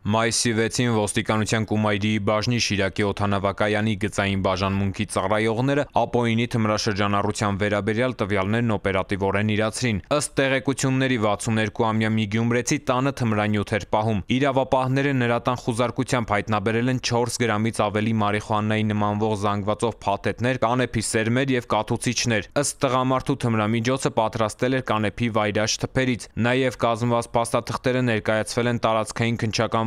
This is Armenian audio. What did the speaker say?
Մայիսի 6-ին ոստիկանության Կումայրիի բաժնի Շիրակի օթանավակայանի գծային բաժանմունքի ծառայողները ապօինի թմրաշրջանառության վերաբերյալ տվյալներն օպերատիվորեն իրացրին։ Ըստ տեղեկությունների 62-ամյա մի գյումրեցի տանը թմրանյութ էր պահում։ Իրավապահները նրա տան խուզարկությամբ հայտնաբերել են 4 գրամից ավելի մարիխուանայի նմանվող զանգվածով փաթեթներ, կանեփի սերմեր եւ կաթուցիչներ։ Ըստ տղամարդու թմրամիջոցը պատրաստել էր կանեփի վայրաշ թփերից։ Նաեւ կազմված փաստաթղթերը ներկայացվել են տարածքային քնչական